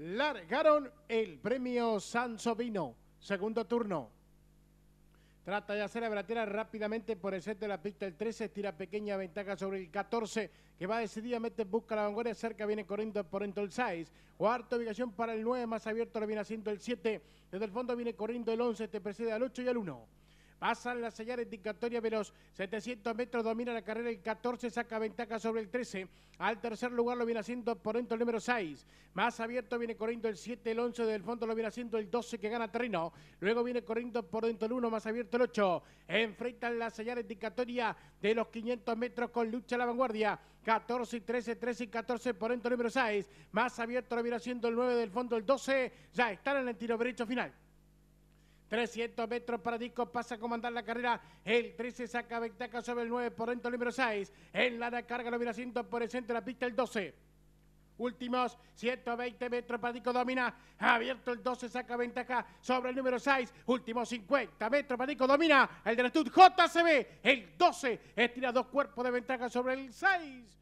largaron el premio Sansovino, segundo turno. Trata de hacer la bratera rápidamente por el set de la pista. El 13 estira pequeña ventaja sobre el 14, que va decididamente, busca la vanguardia. Cerca viene corriendo por dentro el 6. Cuarta ubicación para el 9, más abierto lo viene haciendo el 7. Desde el fondo viene corriendo el 11, te este precede al 8 y al 1. Pasan las sellares indicatoria los 700 metros domina la carrera el 14, saca ventaja sobre el 13. Al tercer lugar lo viene haciendo por dentro el número 6. Más abierto viene corriendo el 7, el 11 del fondo lo viene haciendo el 12 que gana terreno. Luego viene corriendo por dentro el 1, más abierto el 8. Enfrentan las sellares indicatoria de los 500 metros con lucha a la vanguardia. 14 y 13, 13 y 14 por dentro el número 6. Más abierto lo viene haciendo el 9 del fondo el 12. Ya están en el tiro derecho final. 300 metros para Dico, pasa a comandar la carrera. El 13 saca ventaja sobre el 9 por dentro, del número 6. En la carga lo mira 100 por el centro de la pista, el 12 últimos 120 metros para Dico, domina, abierto el 12 saca ventaja sobre el número 6, últimos 50 metros para Dico, domina, el del Stud JCB, el 12 estira dos cuerpos de ventaja sobre el 6.